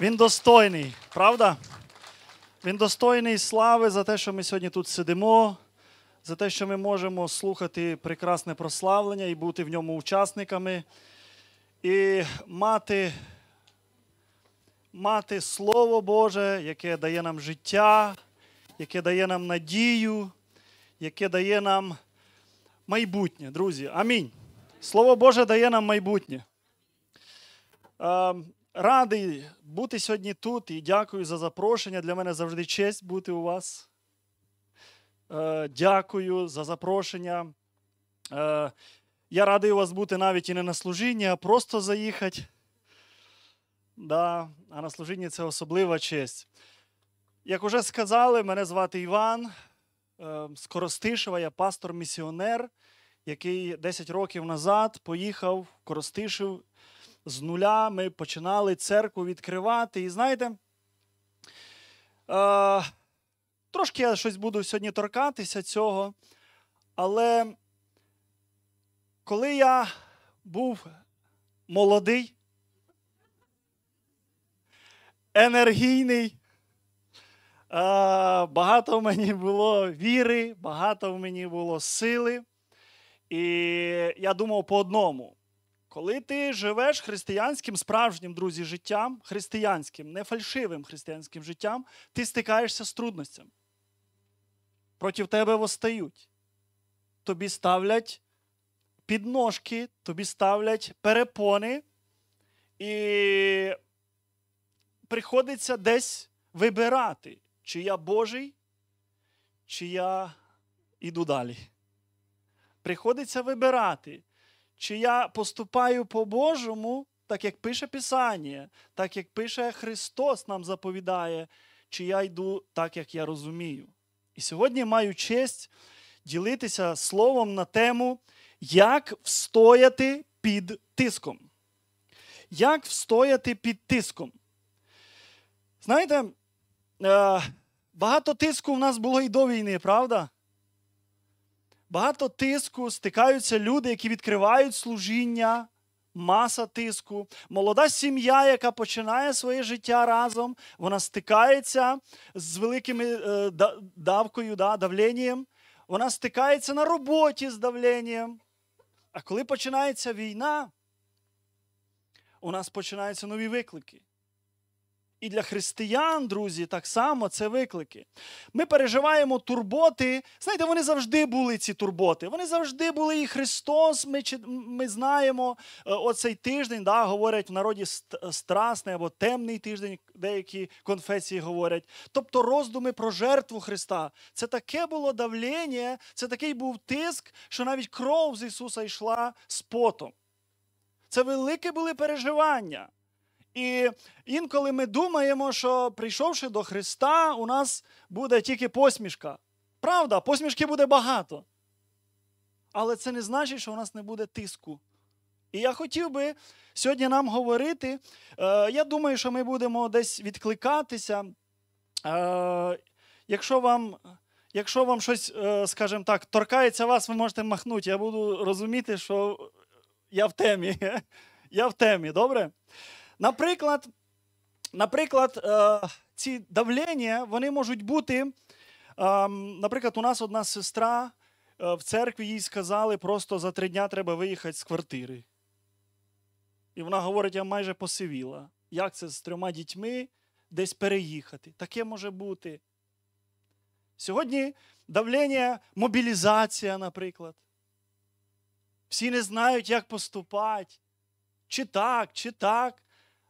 Він достойний, правда? Він достойний слави за те, що ми сьогодні тут сидимо, за те, що ми можемо слухати прекрасне прославлення і бути в ньому учасниками, і мати, мати Слово Боже, яке дає нам життя, яке дає нам надію, яке дає нам майбутнє, друзі. Амінь. Слово Боже дає нам майбутнє. Ем, Радий бути сьогодні тут і дякую за запрошення. Для мене завжди честь бути у вас. Е, дякую за запрошення. Е, я радий у вас бути навіть і не на служінні, а просто заїхати. Да, А на служінні це особлива честь. Як уже сказали, мене звати Іван Скоростишева, е, я пастор-місіонер, який 10 років назад поїхав в Коростишев з нуля ми починали церкву відкривати. І знаєте, е, трошки я щось буду сьогодні торкатися цього. Але коли я був молодий, енергійний, е, багато в мені було віри, багато в мені було сили. І я думав по одному: коли ти живеш християнським справжнім друзі життям, християнським, не фальшивим християнським життям, ти стикаєшся з трудностями. Проти тебе восстають. Тобі ставлять підножки, тобі ставлять перепони, і приходиться десь вибирати, чи я Божий, чи я іду далі. Приходиться вибирати чи я поступаю по-божому, так як пише Писання, так як пише Христос, нам заповідає, чи я йду так, як я розумію. І сьогодні маю честь ділитися словом на тему, як встояти під тиском. Як встояти під тиском? Знаєте, е, багато тиску в нас було і до війни, правда? багато тиску, стикаються люди, які відкривають служіння, маса тиску, молода сім'я, яка починає своє життя разом, вона стикається з великим е, давкою, да, давленням, вона стикається на роботі з давленням. А коли починається війна, у нас починаються нові виклики і для християн, друзі, так само це виклики. Ми переживаємо турботи. Знаєте, вони завжди були ці турботи. Вони завжди були і Христос. Ми ми знаємо е, оцей тиждень, да, говорять в народі страсний або темний тиждень, деякі конфесії говорять. Тобто роздуми про жертву Христа. Це таке було давлення, це такий був тиск, що навіть кров з Ісуса йшла з потом. Це великі були переживання. І інколи ми думаємо, що прийшовши до Христа, у нас буде тільки посмішка. Правда, посмішки буде багато. Але це не значить, що у нас не буде тиску. І я хотів би сьогодні нам говорити. Е, я думаю, що ми будемо десь відкликатися. Е, якщо вам якщо вам щось, е, скажімо так, торкається вас, ви можете махнути. Я буду розуміти, що я в темі. Я в темі, добре? Наприклад, наприклад, е, ці давлення вони можуть бути. Ем, наприклад, у нас одна сестра е, в церкві їй сказали, просто за три дня треба виїхати з квартири. І вона говорить: я майже посивіла. Як це з трьома дітьми десь переїхати? Таке може бути. Сьогодні давлення, мобілізація, наприклад. Всі не знають, як поступати. Чи так, чи так.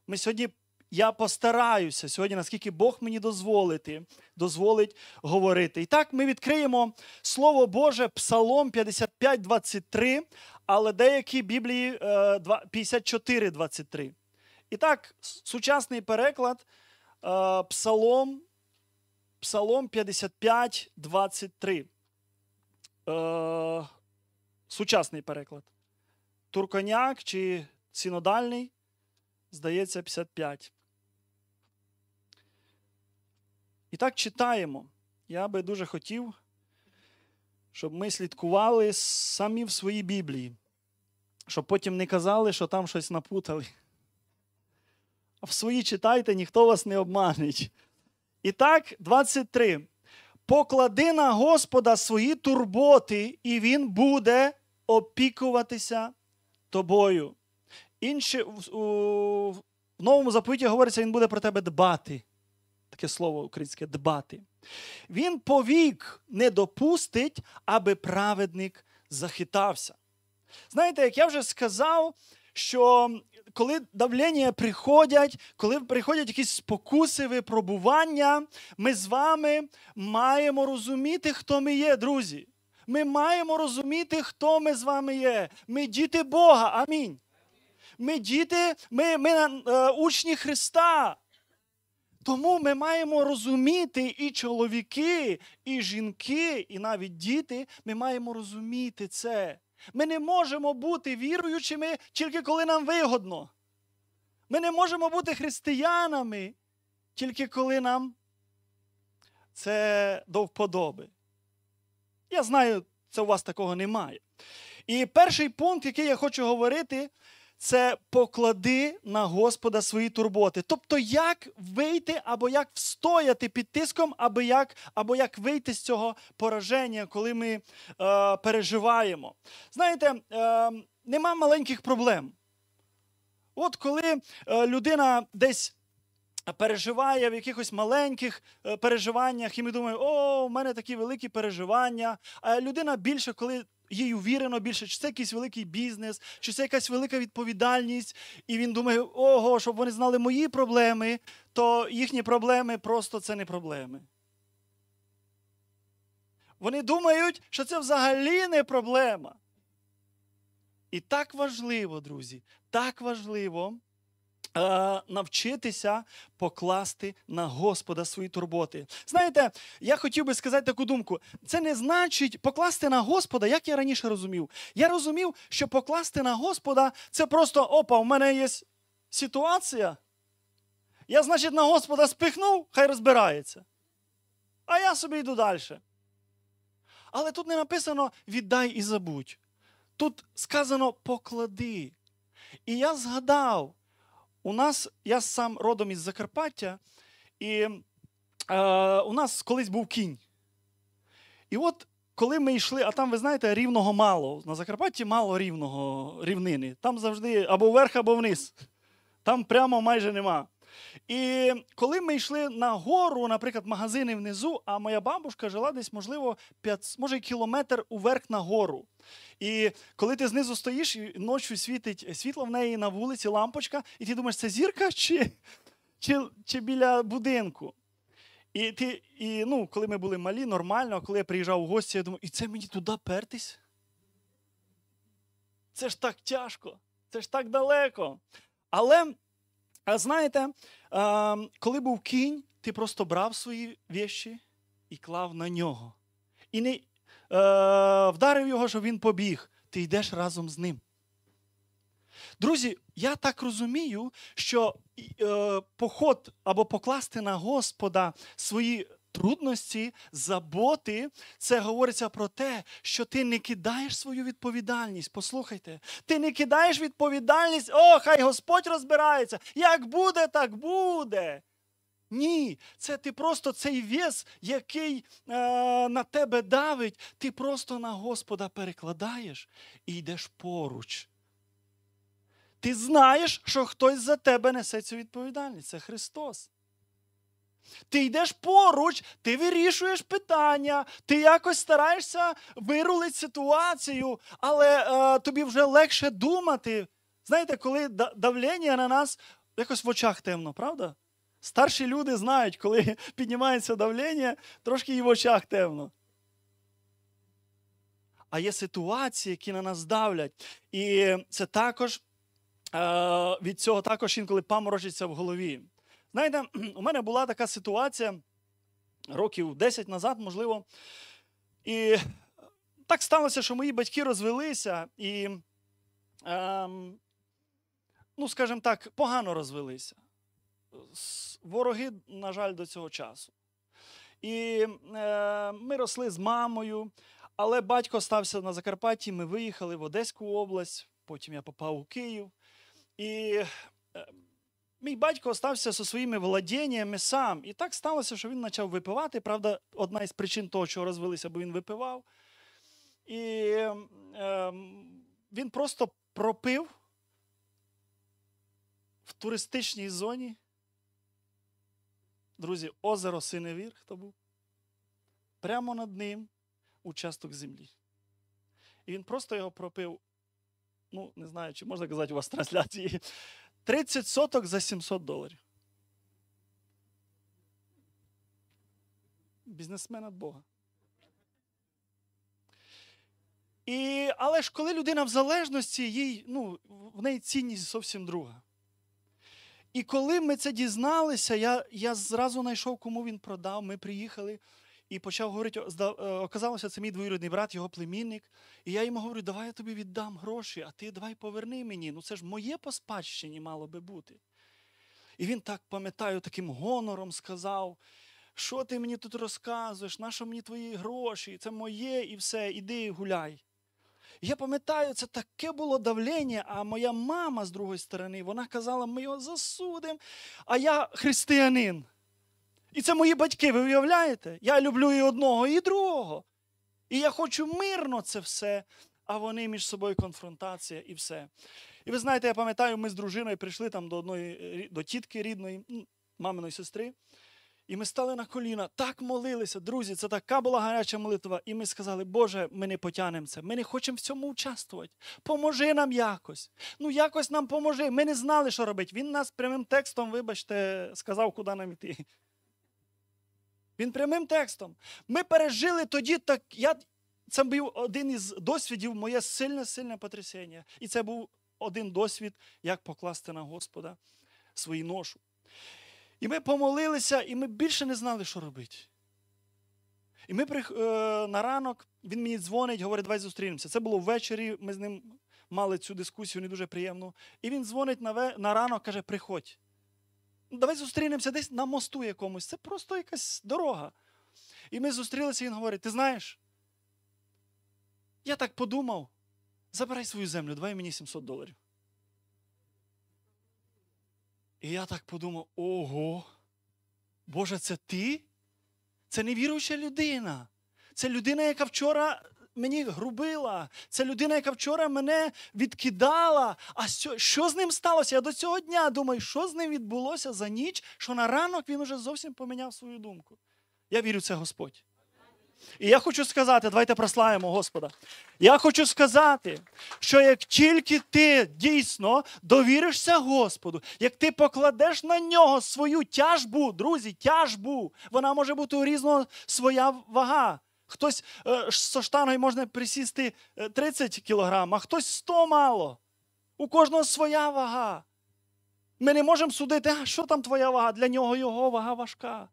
Ми сьогодні, я постараюся сьогодні, наскільки Бог мені дозволити, дозволить говорити. І так ми відкриємо Слово Боже, Псалом 55, 23, але деякі Біблії 54, е, 23. І так, сучасний переклад, е, Псалом, Псалом 55, 23. Е, сучасний переклад. Турконяк чи синодальний? здається, 55. І так читаємо. Я би дуже хотів, щоб ми слідкували самі в своїй Біблії, щоб потім не казали, що там щось напутали. А в свої читайте, ніхто вас не обманить. І так, 23. Поклади на Господа свої турботи, і Він буде опікуватися тобою. Інші в новому заповіті говориться, він буде про тебе дбати. Таке слово українське дбати. Він повік не допустить, аби праведник захитався. Знаєте, як я вже сказав, що коли давлення приходять, коли приходять якісь спокуси, випробування, ми з вами маємо розуміти, хто ми є, друзі. Ми маємо розуміти, хто ми з вами є. Ми діти Бога. Амінь. Ми діти, ми, ми е, учні Христа. Тому ми маємо розуміти і чоловіки, і жінки, і навіть діти. Ми маємо розуміти це. Ми не можемо бути віруючими тільки коли нам вигодно. Ми не можемо бути християнами тільки коли нам це до вподоби. Я знаю, це у вас такого немає. І перший пункт, який я хочу говорити, це поклади на Господа свої турботи. Тобто, як вийти або як встояти під тиском, або як або як вийти з цього пораження, коли ми е, переживаємо. Знаєте, е, нема маленьких проблем. От коли е, людина десь переживає в якихось маленьких е, переживаннях, і ми думаємо, о, в мене такі великі переживання. А людина більше, коли їй увірено більше, чи це якийсь великий бізнес, чи це якась велика відповідальність. І він думає, ого, щоб вони знали мої проблеми, то їхні проблеми просто це не проблеми. Вони думають, що це взагалі не проблема. І так важливо, друзі, так важливо. Е, навчитися покласти на Господа свої турботи. Знаєте, я хотів би сказати таку думку: це не значить покласти на Господа, як я раніше розумів. Я розумів, що покласти на Господа це просто опа, у мене є ситуація. Я, значить, на Господа спихнув, хай розбирається. А я собі йду далі. Але тут не написано віддай і забудь. Тут сказано поклади. І я згадав. У нас, я сам родом із Закарпаття, і е, у нас колись був кінь. І от коли ми йшли, а там, ви знаєте, рівного мало. На Закарпатті мало рівного рівнини. Там завжди або вверх, або вниз. Там прямо майже нема. І коли ми йшли на гору, наприклад, магазини внизу, а моя бабушка жила десь, можливо, 5, може кілометр уверх на гору. І коли ти знизу стоїш, і ночі світить е, світло в неї на вулиці, лампочка, і ти думаєш, це зірка чи чи, чи біля будинку? І ти, і ну, коли ми були малі, нормально, а коли я приїжджав у гості, я думаю, і це мені туди пертись? Це ж так тяжко, це ж так далеко. Але, знаєте, коли був кінь, ти просто брав свої віші і клав на нього. І не Е, вдарив його, щоб він побіг. Ти йдеш разом з ним. Друзі, я так розумію, що е, поход або покласти на Господа свої трудності, заботи, це говориться про те, що ти не кидаєш свою відповідальність. Послухайте, ти не кидаєш відповідальність, о, хай Господь розбирається. Як буде, так буде. Ні, це ти просто цей вес, який е, на тебе давить, ти просто на Господа перекладаєш і йдеш поруч. Ти знаєш, що хтось за тебе несе цю відповідальність. Це Христос. Ти йдеш поруч, ти вирішуєш питання, ти якось стараєшся вирулити ситуацію, але е, тобі вже легше думати. Знаєте, коли давлення на нас якось в очах темно, правда? Старші люди знають, коли піднімається давлення, трошки і в очах темно. А є ситуації, які на нас давлять. І це також е, від цього також інколи паморочиться в голові. Знаєте, у мене була така ситуація років 10 назад, можливо. І так сталося, що мої батьки розвелися і, ем, ну, скажімо так, погано розвелися вороги, на жаль, до цього часу. І е, ми росли з мамою, але батько стався на Закарпатті. Ми виїхали в Одеську область, потім я попав у Київ. І е, мій батько стався зі своїми володіннями сам. І так сталося, що він почав випивати. Правда, одна із причин того, чого розвелися, бо він випивав. І е, він просто пропив в туристичній зоні Друзі, озеро Синевір, хто був? Прямо над ним участок землі. І він просто його пропив. Ну, не знаю, чи можна казати у вас трансляції. 30 соток за 700 доларів. Бізнесмен від Бога. І, Але ж коли людина в залежності, їй, ну, в неї цінність зовсім друга. І коли ми це дізналися, я я зразу знайшов, кому він продав. Ми приїхали і почав говорити, е, оказалося, це мій двоюрідний брат, його племінник. І я йому говорю, давай я тобі віддам гроші, а ти давай поверни мені. Ну це ж моє по спадщині мало би бути. І він так пам'ятаю, таким гонором сказав. Що ти мені тут розказуєш? Нащо мені твої гроші? Це моє і все, іди гуляй. Я пам'ятаю, це таке було давлення. А моя мама з другої сторони, вона казала, ми його засудимо, а я християнин. І це мої батьки, ви уявляєте? Я люблю і одного, і другого. І я хочу мирно це все, а вони між собою конфронтація і все. І ви знаєте, я пам'ятаю, ми з дружиною прийшли там до одної до тітки рідної, маминої сестри. І ми стали на коліна, так молилися, друзі, це така була гаряча молитва. І ми сказали, Боже, ми не потягнемо ми не хочемо в цьому участвувати. Поможи нам якось. Ну, якось нам поможи. Ми не знали, що робити. Він нас прямим текстом, вибачте, сказав, куди нам йти. Він прямим текстом. Ми пережили тоді так. Я... Це був один із досвідів, моє сильне-сильне потрясення. І це був один досвід, як покласти на Господа свою ношу. І ми помолилися, і ми більше не знали, що робити. І ми прих... Е, на ранок він мені дзвонить, говорить, давай зустрінемося. Це було ввечері, ми з ним мали цю дискусію, не дуже приємну. І він дзвонить на ве... на ранок, каже, приходь. «Ну, давай зустрінемося десь на мосту якомусь. Це просто якась дорога. І ми зустрілися, і він говорить: ти знаєш, я так подумав, забирай свою землю, давай мені 700 доларів. І я так подумав: ого, Боже, це ти? Це невіруюча людина. Це людина, яка вчора мені грубила. Це людина, яка вчора мене відкидала. А що, що з ним сталося? Я до цього дня думаю, що з ним відбулося за ніч, що на ранок він уже зовсім поміняв свою думку. Я вірю, це Господь. І я хочу сказати, давайте прославимо Господа. Я хочу сказати, що як тільки ти дійсно довіришся Господу, як ти покладеш на нього свою тяжбу, друзі, тяжбу, вона може бути у різного своя вага. Хтось е, со штангою можна присісти 30 е, кілограм, а хтось 100 мало. У кожного своя вага. Ми не можемо судити, а що там твоя вага? Для нього його вага важка.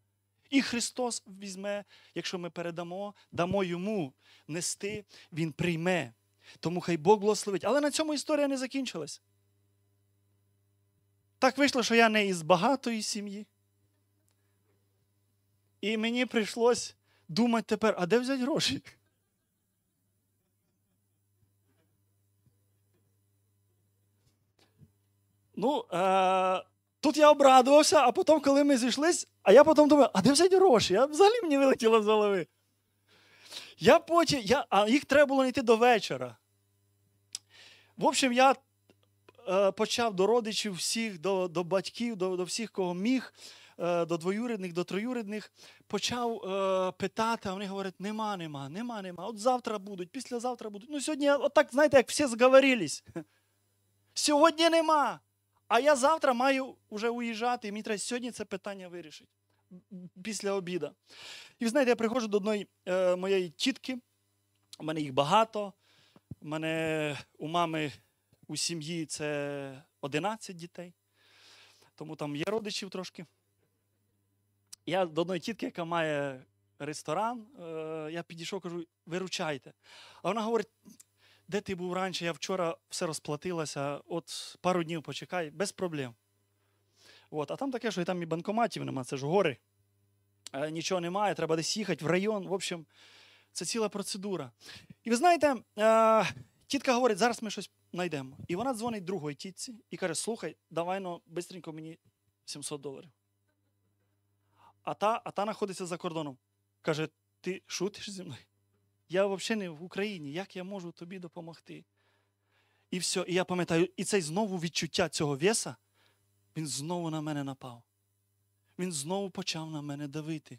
І Христос візьме, якщо ми передамо, дамо Йому нести, Він прийме. Тому хай Бог благословить. Але на цьому історія не закінчилась. Так вийшло, що я не із багатої сім'ї. І мені прийшлось думати тепер, а де взяти гроші? Ну, е- Тут я обрадувався, а потім, коли ми зійшлись, а я потім думаю, а де взяти гроші? Я взагалі мені вилетіло з голови. Я потім, я, А їх треба було йти до вечора. В общем, я е, почав до родичів всіх, до до батьків, до до всіх, кого міг, е, до двоюрідних, до троюрідних, почав е, питати, а вони говорять, нема, нема, нема, нема. От завтра будуть, післязавтра будуть. Ну, сьогодні, отак, знаєте, як всі зговорились. Сьогодні нема а я завтра маю вже уїжджати, і мені треба сьогодні це питання вирішити після обіда. І ви знаєте, я приходжу до одної е, э, моєї тітки, у мене їх багато. У мене у мами у сім'ї це 11 дітей, тому там є родичів трошки. Я до одної тітки, яка має ресторан, е, я підійшов кажу, виручайте. А вона говорить: де ти був раніше, я вчора все розплатилася, от пару днів почекай, без проблем. От, А там таке, що і там і банкоматів немає, це ж гори. Е, нічого немає, треба десь їхати в район. В общем, це ціла процедура. І ви знаєте, е, тітка говорить, зараз ми щось знайдемо. І вона дзвонить другої тітці і каже: Слухай, давай ну, бистренько мені 700 доларів. А та а та знаходиться за кордоном. Каже: Ти шутиш зі мною? Я взагалі не в Україні, як я можу тобі допомогти? І все. І я пам'ятаю, і це знову відчуття цього веса, він знову на мене напав. Він знову почав на мене давити.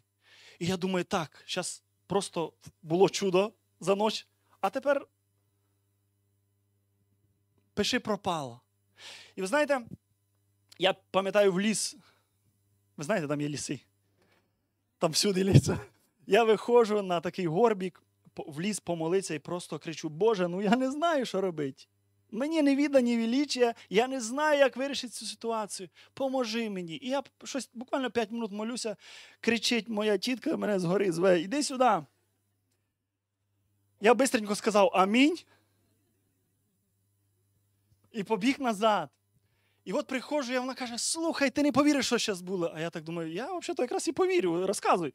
І я думаю, так, зараз просто було чудо за ніч, а тепер пиши пропало. І ви знаєте, я пам'ятаю в ліс. Ви знаєте, там є ліси. Там всюди ліса. Я виходжу на такий горбік в ліс помолитися і просто кричу: Боже, ну я не знаю, що робити. Мені не віддані величія, я не знаю, як вирішити цю ситуацію. Поможи мені. І я щось буквально 5 минут молюся, кричить моя тітка, мене згори зве, іди сюди. Я бистренько сказав амінь. І побіг назад. І от приходжу, я вона каже: Слухай, ти не повіриш, що зараз було. А я так думаю, я взагалі якраз і повірю, розказуй.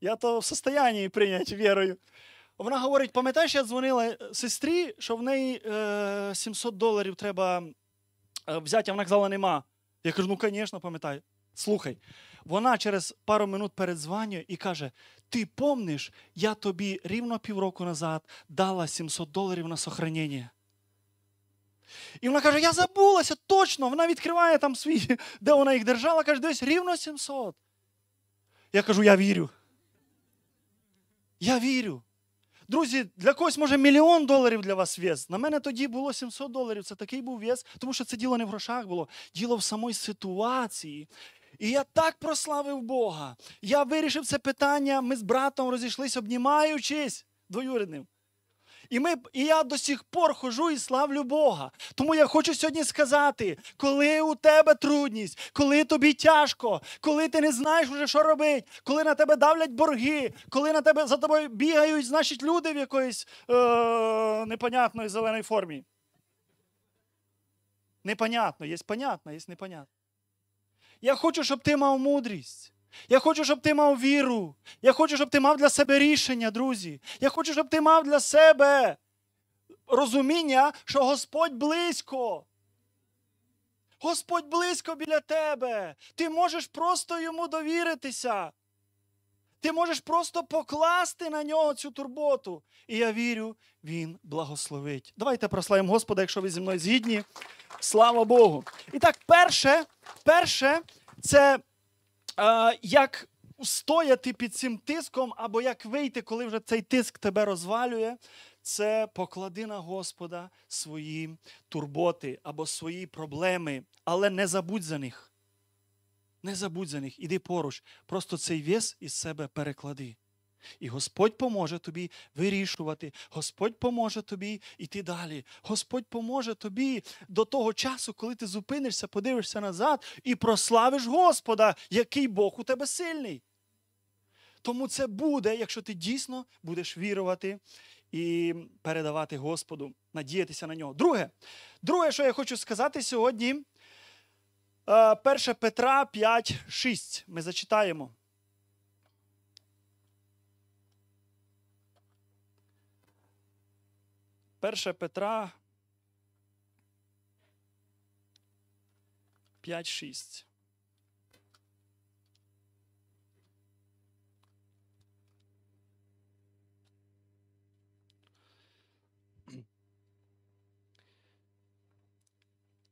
Я то в состоянні прийняти вірою. Вона говорить: пам'ятаєш, я дзвонила е, сестрі, що в неї е, 700 доларів треба е, взяти, а вона казала, нема. Я кажу, ну, звісно, пам'ятаю. Слухай, вона через пару минут передзванює і каже: Ти помниш, я тобі рівно півроку назад дала 700 доларів на сохранення. І вона каже: Я забулася, точно! Вона відкриває там свій, де вона їх держала, каже, десь рівно 700. Я кажу, я вірю. Я вірю. Друзі, для когось, може, мільйон доларів для вас вес. На мене тоді було 700 доларів. Це такий був вес, тому що це діло не в грошах було, діло в самій ситуації. І я так прославив Бога. Я вирішив це питання. Ми з братом розійшлися, обнімаючись двоюрідним. І ми і я до сих пор хожу і славлю Бога. Тому я хочу сьогодні сказати, коли у тебе трудність, коли тобі тяжко, коли ти не знаєш уже, що робити, коли на тебе давлять борги, коли на тебе за тобою бігають, значить, люди в якоїсь е, непонятної зеленої формі. Непонятно, є понятно, є непонятно. Я хочу, щоб ти мав мудрість. Я хочу, щоб ти мав віру. Я хочу, щоб ти мав для себе рішення, друзі. Я хочу, щоб ти мав для себе розуміння, що Господь близько. Господь близько біля тебе. Ти можеш просто йому довіритися. Ти можеш просто покласти на нього цю турботу. І я вірю, він благословить. Давайте прославимо Господа, якщо ви зі мною згідні. Слава Богу. І так, перше, перше, це як стояти під цим тиском, або як вийти, коли вже цей тиск тебе розвалює, це поклади на Господа свої турботи або свої проблеми, але не забудь за них. Не забудь за них, іди поруч, просто цей вес із себе переклади. І Господь поможе тобі вирішувати, Господь поможе тобі йти далі. Господь поможе тобі до того часу, коли ти зупинишся, подивишся назад і прославиш Господа, який Бог у тебе сильний. Тому це буде, якщо ти дійсно будеш вірувати і передавати Господу, надіятися на нього. Друге, друге, що я хочу сказати сьогодні, 1 е, Петра 5, 6. Ми зачитаємо. 1 Петра 5-6.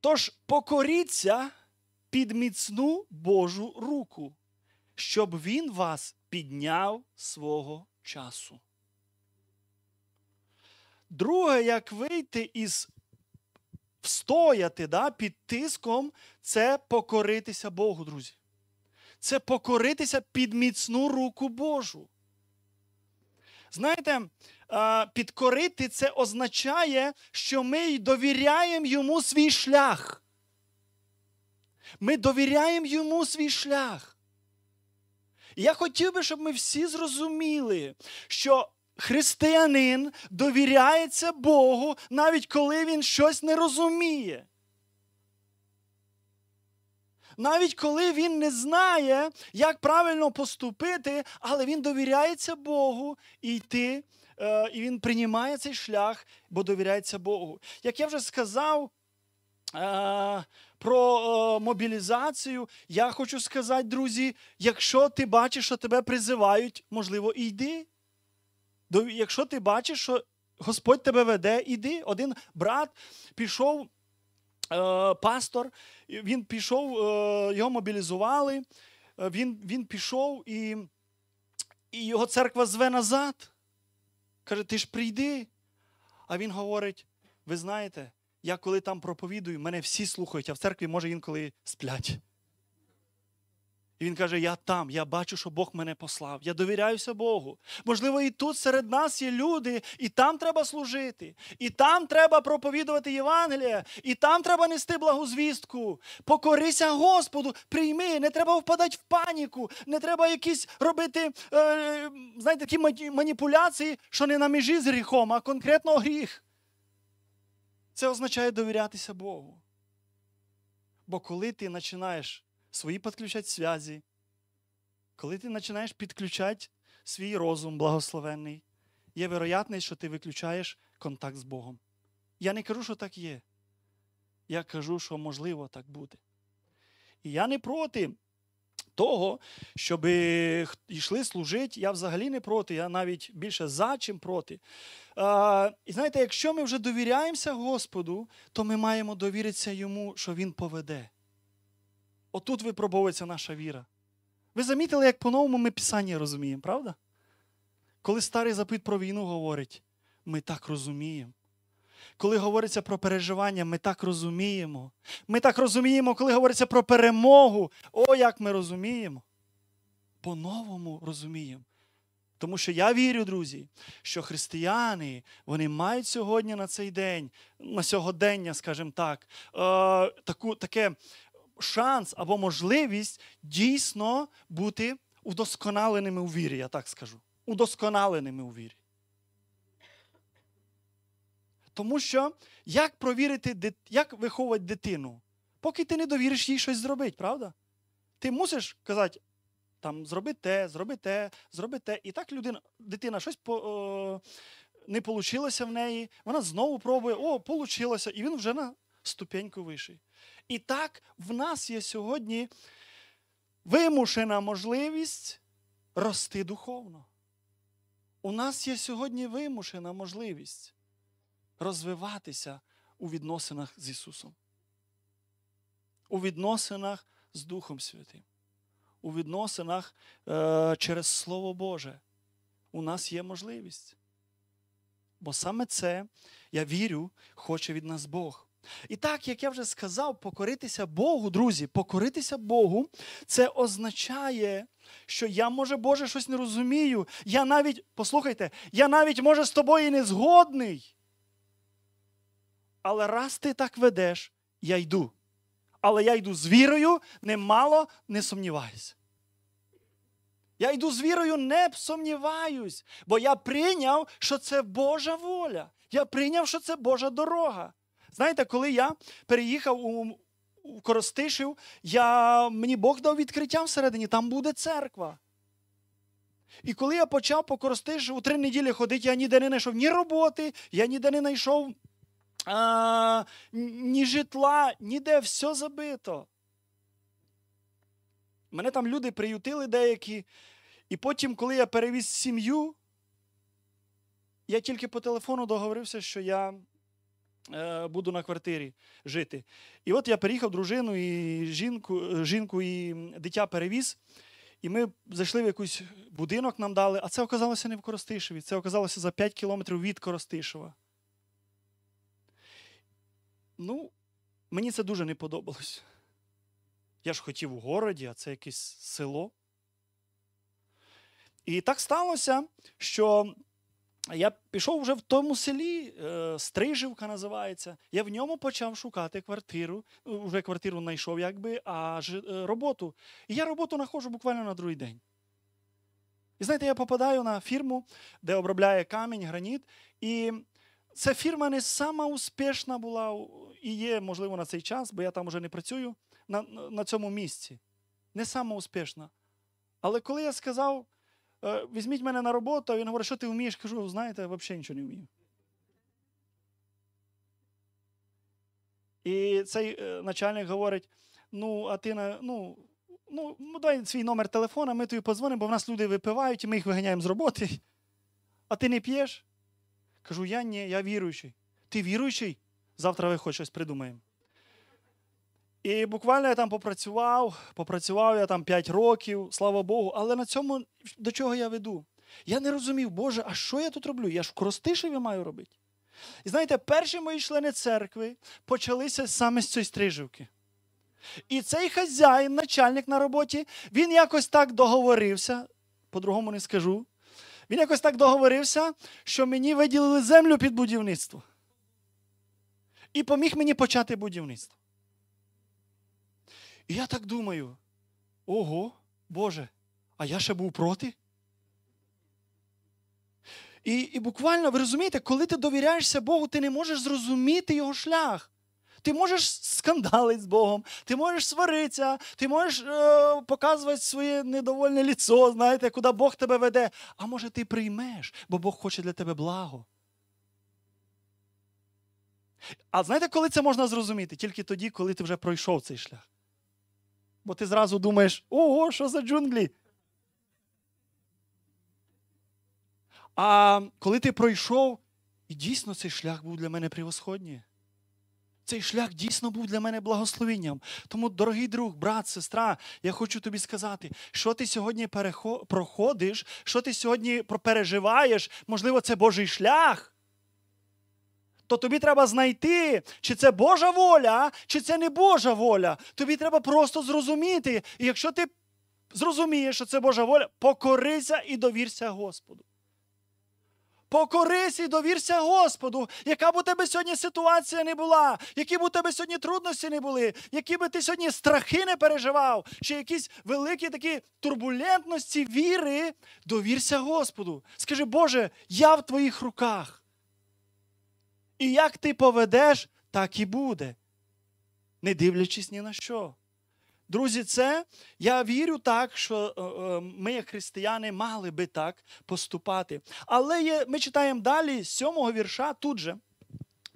Тож покоріться під міцну Божу руку, щоб він вас підняв свого часу. Друге, як вийти із встояти да, під тиском, це покоритися Богу, друзі. Це покоритися під міцну руку Божу. Знаєте, підкорити це означає, що ми довіряємо йому свій шлях. Ми довіряємо йому свій шлях. І я хотів би, щоб ми всі зрозуміли, що християнин довіряється Богу, навіть коли він щось не розуміє. Навіть коли він не знає, як правильно поступити, але він довіряється Богу і йти, е, і він приймає цей шлях, бо довіряється Богу. Як я вже сказав е, про е, мобілізацію, я хочу сказати, друзі: якщо ти бачиш, що тебе призивають, можливо, йди. Якщо ти бачиш, що Господь тебе веде, іди. Один брат пішов, е, пастор, він пішов, е, його мобілізували, е, він він пішов і, і його церква зве назад. Каже, ти ж прийди. А він говорить: ви знаєте, я коли там проповідую, мене всі слухають, а в церкві може інколи сплять. І він каже: Я там, я бачу, що Бог мене послав. Я довіряюся Богу. Можливо, і тут серед нас є люди, і там треба служити, і там треба проповідувати Євангелія, і там треба нести благозвістку. Покорися Господу, прийми, не треба впадати в паніку, не треба якісь робити е, знаєте, такі маніпуляції, що не на межі з гріхом, а конкретно гріх. Це означає довірятися Богу. Бо коли ти починаєш свої підключати зв'язі, коли ти починаєш підключати свій розум благословенний, є вероятність, що ти виключаєш контакт з Богом. Я не кажу, що так є. Я кажу, що можливо так буде. І я не проти того, щоб йшли служити. Я взагалі не проти, я навіть більше за чим проти. А, І знаєте, якщо ми вже довіряємося Господу, то ми маємо довіритися йому, що Він поведе. Отут випробовується наша віра. Ви замітили, як по-новому ми Писання розуміємо, правда? Коли старий запит про війну говорить, ми так розуміємо. Коли говориться про переживання, ми так розуміємо. Ми так розуміємо, коли говориться про перемогу, о, як ми розуміємо. По-новому розуміємо. Тому що я вірю, друзі, що християни вони мають сьогодні на цей день, на сьогодення, скажімо так, е, таку, таке шанс або можливість дійсно бути удосконаленими у вірі, я так скажу. Удосконаленими у вірі. Тому що як провірити, як виховувати дитину, поки ти не довіриш їй щось зробити, правда? Ти мусиш казати, там, зроби те, зроби те, зроби те. І так людина, дитина щось по, о, не вийшло в неї, вона знову пробує, о, вийшло, і він вже на ступеньку вищий. І так в нас є сьогодні вимушена можливість рости духовно. У нас є сьогодні вимушена можливість розвиватися у відносинах з Ісусом, у відносинах з Духом Святим, у відносинах е, через Слово Боже. У нас є можливість. Бо саме це, я вірю, хоче від нас Бог. І так, як я вже сказав, покоритися Богу, друзі, покоритися Богу, це означає, що я, може, Боже, щось не розумію. Я навіть, послухайте, я навіть, може, з тобою не згодний. Але раз ти так ведеш, я йду. Але я йду з вірою, немало не сумніваюсь. Я йду з вірою, не сумніваюсь, бо я прийняв, що це Божа воля. Я прийняв, що це Божа дорога. Знаєте, коли я переїхав у Коростишів, я, мені Бог дав відкриття всередині, там буде церква. І коли я почав по Коростишеву три неділі ходити, я ніде не знайшов ні роботи, я ніде не знайшов а, ні житла, ніде все забито. Мене там люди приютили деякі. І потім, коли я перевіз сім'ю, я тільки по телефону договорився, що я Е, буду на квартирі жити. І от я переїхав дружину і жінку, е, жінку і дитя перевіз. І ми зайшли в якийсь будинок, нам дали, а це оказалося не в Коростишеві. Це оказалося за 5 кілометрів від Коростишева. Ну, мені це дуже не подобалось. Я ж хотів у городі, а це якесь село. І так сталося, що я пішов вже в тому селі, е, Стрижівка називається. Я в ньому почав шукати квартиру. Е, вже квартиру знайшов, якби, а е, роботу. І я роботу знаходжу буквально на другий день. І знаєте, я попадаю на фірму, де обробляє камінь, граніт. І ця фірма не сама успішна була і є, можливо, на цей час, бо я там вже не працюю на на цьому місці. Не сама успішна. Але коли я сказав, Е, візьміть мене на роботу, а він говорить, що ти вмієш? Кажу, знаєте, взагалі нічого не вмію. І цей е, начальник говорить: ну, а ти на. Ну, ну, ну, Дай свій номер телефона, ми тобі подзвонимо, бо в нас люди випивають, і ми їх виганяємо з роботи. А ти не п'єш? Кажу, я ні, я віруючий. Ти віруючий? Завтра ви хоч щось придумаємо. І буквально я там попрацював, попрацював я там 5 років, слава Богу, але на цьому до чого я веду? Я не розумів, Боже, а що я тут роблю? Я ж в Кростишеві маю робити. І знаєте, перші мої члени церкви почалися саме з цієї стрижівки. І цей хазяїн, начальник на роботі, він якось так договорився, по-другому не скажу. Він якось так договорився, що мені виділили землю під будівництво. І поміг мені почати будівництво. І я так думаю, ого, Боже, а я ще був проти. І і буквально, ви розумієте, коли ти довіряєшся Богу, ти не можеш зрозуміти його шлях. Ти можеш скандалити з Богом, ти можеш сваритися, ти можеш е, показувати своє недовольне ліцо, знаєте, куди Бог тебе веде. А може, ти приймеш, бо Бог хоче для тебе благо. А знаєте, коли це можна зрозуміти? Тільки тоді, коли ти вже пройшов цей шлях бо ти зразу думаєш, ого, що за джунглі? А коли ти пройшов, і дійсно цей шлях був для мене превосходній. Цей шлях дійсно був для мене благословенням. Тому, дорогий друг, брат, сестра, я хочу тобі сказати, що ти сьогодні перехо... проходиш, що ти сьогодні переживаєш, можливо, це Божий шлях то тобі треба знайти, чи це Божа воля, чи це не Божа воля. Тобі треба просто зрозуміти. І якщо ти зрозумієш, що це Божа воля, покорися і довірся Господу. Покорись і довірся Господу, яка б у тебе сьогодні ситуація не була, які б у тебе сьогодні трудності не були, які б ти сьогодні страхи не переживав, чи якісь великі такі турбулентності віри, довірся Господу. Скажи, Боже, я в твоїх руках. І як ти поведеш, так і буде, не дивлячись ні на що. Друзі, це я вірю так, що е, е, ми, як християни, мали би так поступати. Але є, ми читаємо далі з сьомого вірша тут же.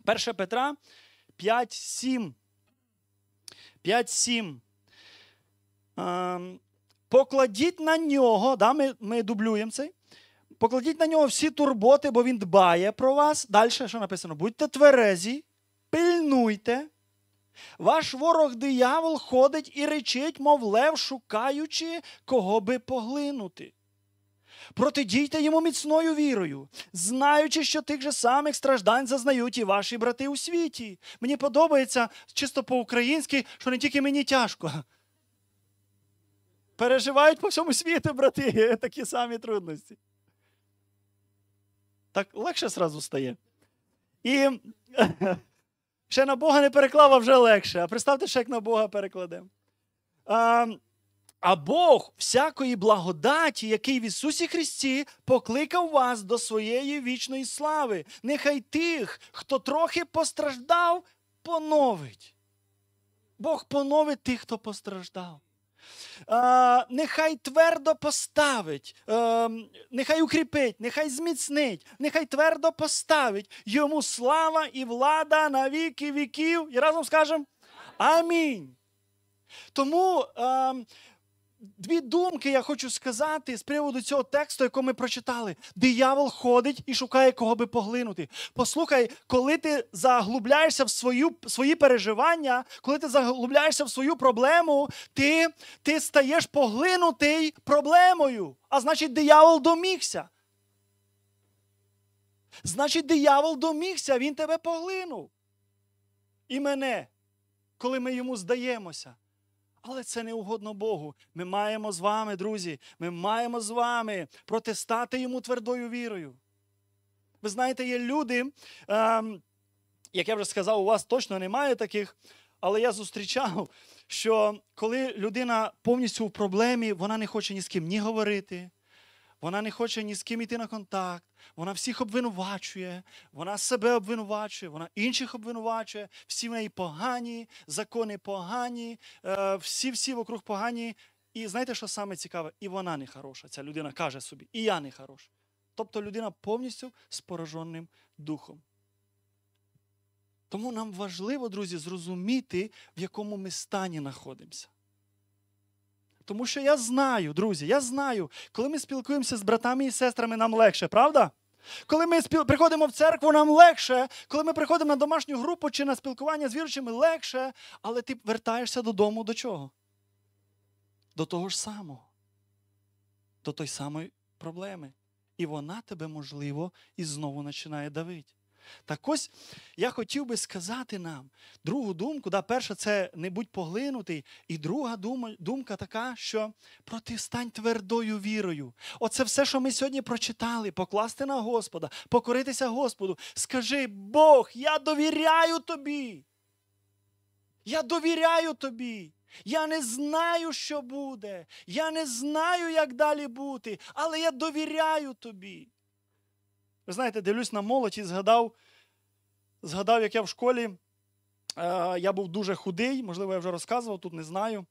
1 Петра 5, 7. 5, 7. Покладіть на нього, да, ми ми дублюємо цей. Покладіть на нього всі турботи, бо він дбає про вас. Далі що написано? Будьте тверезі, пильнуйте. Ваш ворог диявол ходить і речить, мов лев, шукаючи, кого би поглинути. Протидійте йому міцною вірою, знаючи, що тих же самих страждань зазнають і ваші брати у світі. Мені подобається чисто по-українськи, що не тільки мені тяжко. Переживають по всьому світу, брати, такі самі трудності. Так легше зразу стає. І ще на Бога не переклав, а вже легше. А представте, що як на Бога перекладе. А, а Бог всякої благодаті, який в Ісусі Христі покликав вас до своєї вічної слави. Нехай тих, хто трохи постраждав, поновить. Бог поновить тих, хто постраждав нехай твердо поставить, е, нехай укріпить, нехай зміцнить, нехай твердо поставить йому слава і влада на віки віків. І разом скажемо Амінь. Тому е, дві думки я хочу сказати з приводу цього тексту, який ми прочитали. Диявол ходить і шукає, кого би поглинути. Послухай, коли ти заглубляєшся в свою, свої переживання, коли ти заглубляєшся в свою проблему, ти, ти стаєш поглинутий проблемою. А значить, диявол домігся. Значить, диявол домігся, він тебе поглинув. І мене, коли ми йому здаємося. Але це не угодно Богу. Ми маємо з вами, друзі, ми маємо з вами протистати йому твердою вірою. Ви знаєте, є люди, ем, як я вже сказав, у вас точно немає таких, але я зустрічав, що коли людина повністю у проблемі, вона не хоче ні з ким ні говорити, вона не хоче ні з ким йти на контакт, вона всіх обвинувачує, вона себе обвинувачує, вона інших обвинувачує, всі в неї погані, закони погані, всі-всі е, вокруг погані. І знаєте, що саме цікаве? І вона не хороша. Ця людина каже собі, і я не хороша. Тобто людина повністю з пораженим духом. Тому нам важливо, друзі, зрозуміти, в якому ми стані знаходимося. Тому що я знаю, друзі, я знаю, коли ми спілкуємося з братами і сестрами, нам легше, правда? Коли ми спіл... приходимо в церкву, нам легше, коли ми приходимо на домашню групу чи на спілкування з віруючими, легше, але ти вертаєшся додому до чого? До того ж самого, до той самої проблеми. І вона тебе, можливо, і знову починає давити. Так ось я хотів би сказати нам другу думку. Да, Перша це не будь поглинутий. І друга дума, думка така, що протистань твердою вірою. Оце все, що ми сьогодні прочитали, покласти на Господа, покоритися Господу. Скажи Бог, я довіряю тобі. Я довіряю тобі. Я не знаю, що буде. Я не знаю, як далі бути, але я довіряю тобі. Ви знаєте, дивлюсь на молодь і згадав, згадав, як я в школі. Е, я був дуже худий, можливо, я вже розказував, тут не знаю.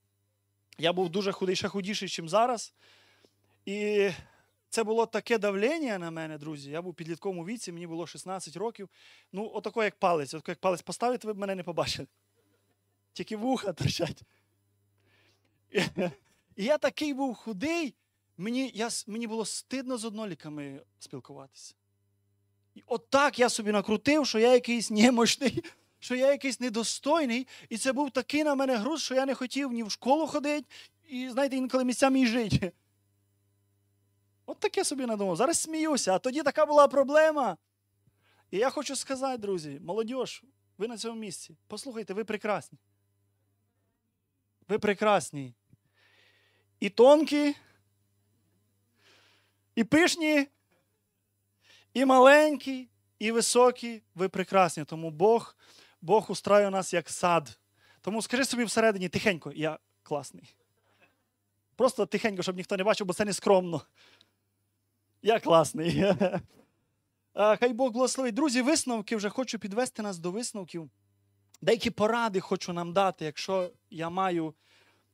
Я був дуже худий, ще худіший, ніж зараз. І це було таке давлення на мене, друзі. Я був у підлітковому віці, мені було 16 років. Ну, отако, як палець, отако, як палець поставити, ви б мене не побачили. Тільки вуха торчать. І, і я такий був худий, мені я, мені було стидно з одноліками спілкуватися. І отак я собі накрутив, що я якийсь немощний, що я якийсь недостойний. І це був такий на мене груз, що я не хотів ні в школу ходити, і, знаєте, інколи місцями і жити. От таке собі надумав. Зараз сміюся, а тоді така була проблема. І я хочу сказати, друзі, молодіж, ви на цьому місці. Послухайте, ви прекрасні. Ви прекрасні. І тонкі, і пишні. І маленькі, і високі, ви прекрасні. Тому Бог Бог устраює нас як сад. Тому скажи собі всередині, тихенько, я класний. Просто тихенько, щоб ніхто не бачив, бо це не скромно. Я класний. Хай Бог благословить. Друзі, висновки вже хочу підвести нас до висновків. Деякі поради хочу нам дати. Якщо я маю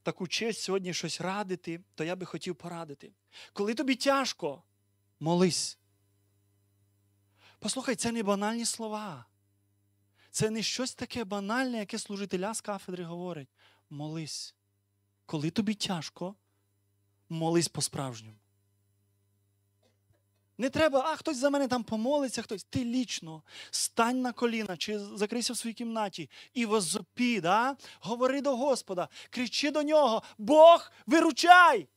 таку честь сьогодні щось радити, то я би хотів порадити. Коли тобі тяжко, молись. Послухай, це не банальні слова. Це не щось таке банальне, яке служителя з кафедри говорить. Молись. Коли тобі тяжко, молись по-справжньому. Не треба, а хтось за мене там помолиться, хтось. Ти лічно стань на коліна чи закрийся в своїй кімнаті і возопі, да? говори до Господа, кричи до нього: Бог, виручай!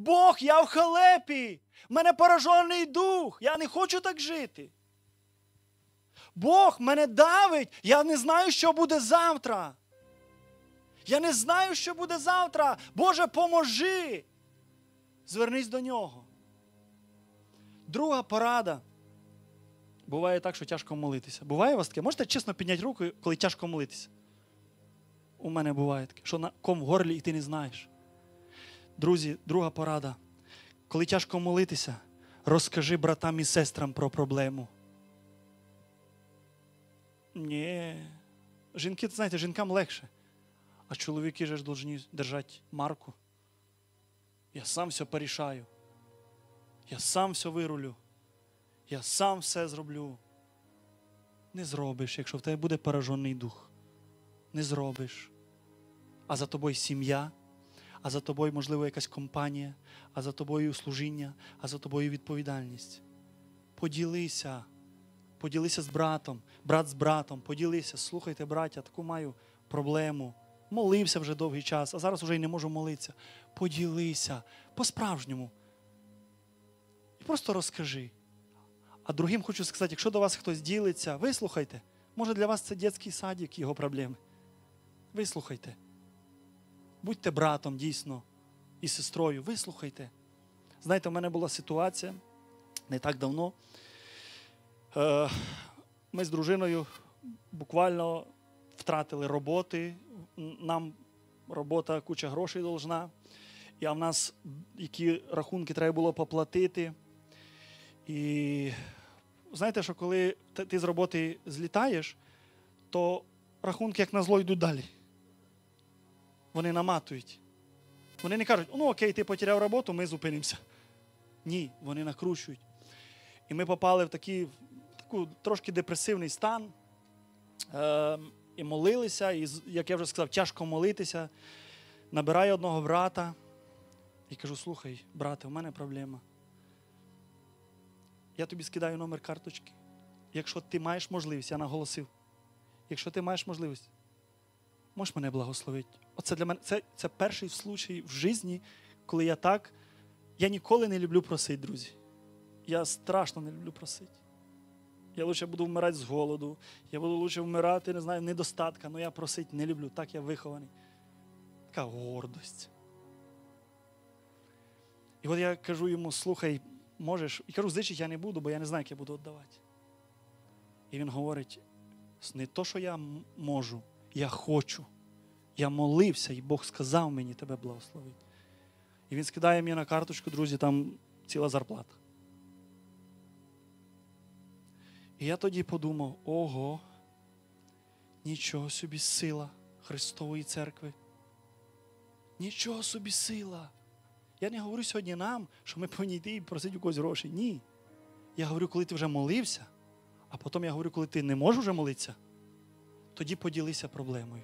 Бог, я в халепі, в мене поражений дух, я не хочу так жити. Бог мене давить, я не знаю, що буде завтра. Я не знаю, що буде завтра. Боже, поможи. Звернись до нього. Друга порада. Буває так, що тяжко молитися. Буває у вас таке? Можете чесно підняти руку, коли тяжко молитися? У мене буває таке, що на ком в горлі і ти не знаєш. Друзі, друга порада. Коли тяжко молитися, розкажи братам і сестрам про проблему. Ні. Жінки, знаєте, жінкам легше. А чоловіки же ж повинні держати марку. Я сам все порішаю. Я сам все вирулю. Я сам все зроблю. Не зробиш, якщо в тебе буде поражений дух. Не зробиш. А за тобою сім'я а за тобою, можливо, якась компанія, а за тобою служіння, а за тобою відповідальність. Поділися, поділися з братом, брат з братом, поділися. Слухайте, браття, таку маю проблему. Молився вже довгий час, а зараз вже й не можу молитися. Поділися по-справжньому. І просто розкажи. А другим хочу сказати, якщо до вас хтось ділиться, вислухайте. Може, для вас це дитячий садик, його проблеми. Вислухайте будьте братом дійсно і сестрою, вислухайте. Знаєте, в мене була ситуація не так давно. Е, ми з дружиною буквально втратили роботи, нам робота куча грошей должна, і в нас які рахунки треба було поплатити. І знаєте, що коли ти з роботи злітаєш, то рахунки як на зло йдуть далі. Вони наматують. Вони не кажуть, ну окей, ти потеряв роботу, ми зупинимося. Ні, вони накручують. І ми попали в такий, таку трошки депресивний стан. Е, І молилися, і, як я вже сказав, тяжко молитися. Набираю одного брата і кажу: слухай, брате, у мене проблема. Я тобі скидаю номер карточки. Якщо ти маєш можливість, я наголосив. Якщо ти маєш можливість, можеш мене благословити оце для мене це це перший случай в житті, коли я так. Я ніколи не люблю просити, друзі. Я страшно не люблю просити. Я лучше буду вмирати з голоду, я буду лучше вмирати, не знаю, недостатка, але я просить не люблю. Так я вихований. Така гордость. І от я кажу йому: слухай, можеш. І кажу, здичить я не буду, бо я не знаю, як я буду віддавати. І він говорить: не то, що я можу, я хочу. Я молився, і Бог сказав мені тебе благословити. І він скидає мені на карточку, друзі, там ціла зарплата. І я тоді подумав: ого, нічого собі сила Христової церкви. Нічого собі сила. Я не говорю сьогодні нам, що ми повинні йти і просити у когось гроші. Ні. Я говорю, коли ти вже молився, а потім я говорю, коли ти не можеш вже молитися, тоді поділися проблемою.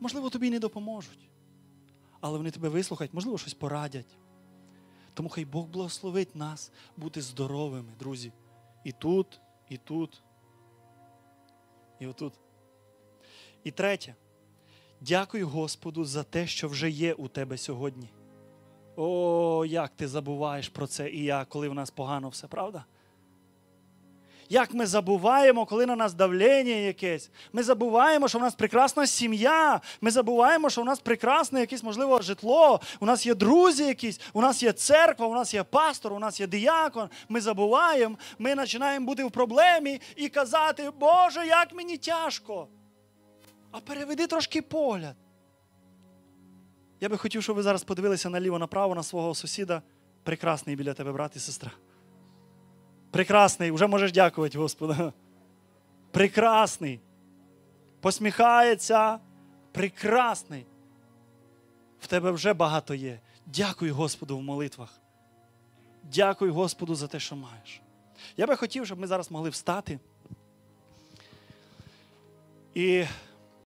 Можливо, тобі не допоможуть, але вони тебе вислухають, можливо, щось порадять. Тому хай Бог благословить нас бути здоровими, друзі. І тут, і тут, і отут. І третє. Дякуй Господу за те, що вже є у тебе сьогодні. О, як ти забуваєш про це і я, коли в нас погано все, правда? Як ми забуваємо, коли на нас давлення якесь. Ми забуваємо, що в нас прекрасна сім'я. Ми забуваємо, що в нас прекрасне якесь, можливо, житло, у нас є друзі якісь, у нас є церква, у нас є пастор, у нас є діякон. Ми забуваємо, ми починаємо бути в проблемі і казати, Боже, як мені тяжко. А переведи трошки погляд. Я би хотів, щоб ви зараз подивилися наліво направо на свого сусіда. Прекрасний біля тебе, брат і сестра. Прекрасний, вже можеш дякувати Господу. Прекрасний. Посміхається. Прекрасний. В тебе вже багато є. Дякую Господу в молитвах. Дякую Господу за те, що маєш. Я би хотів, щоб ми зараз могли встати. І